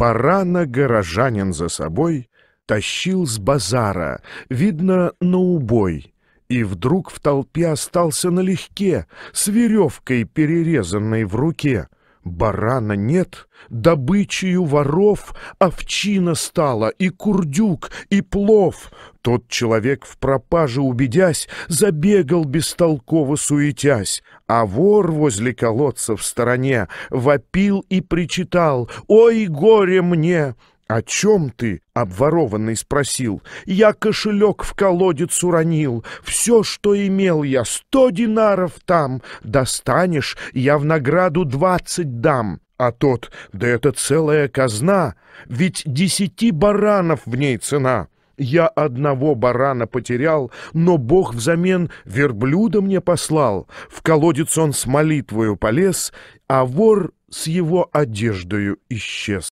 Барана горожанин за собой тащил с базара, видно, на убой, и вдруг в толпе остался налегке, с веревкой перерезанной в руке — Барана нет, добычею воров овчина стала, и курдюк, и плов. Тот человек в пропаже убедясь, забегал бестолково суетясь, а вор возле колодца в стороне вопил и причитал «Ой, горе мне!» «О чем ты?» — обворованный спросил. «Я кошелек в колодец уронил. Все, что имел я, сто динаров там. Достанешь, я в награду двадцать дам». А тот, да это целая казна, ведь десяти баранов в ней цена. Я одного барана потерял, но Бог взамен верблюда мне послал. В колодец он с молитвою полез, а вор с его одеждою исчез.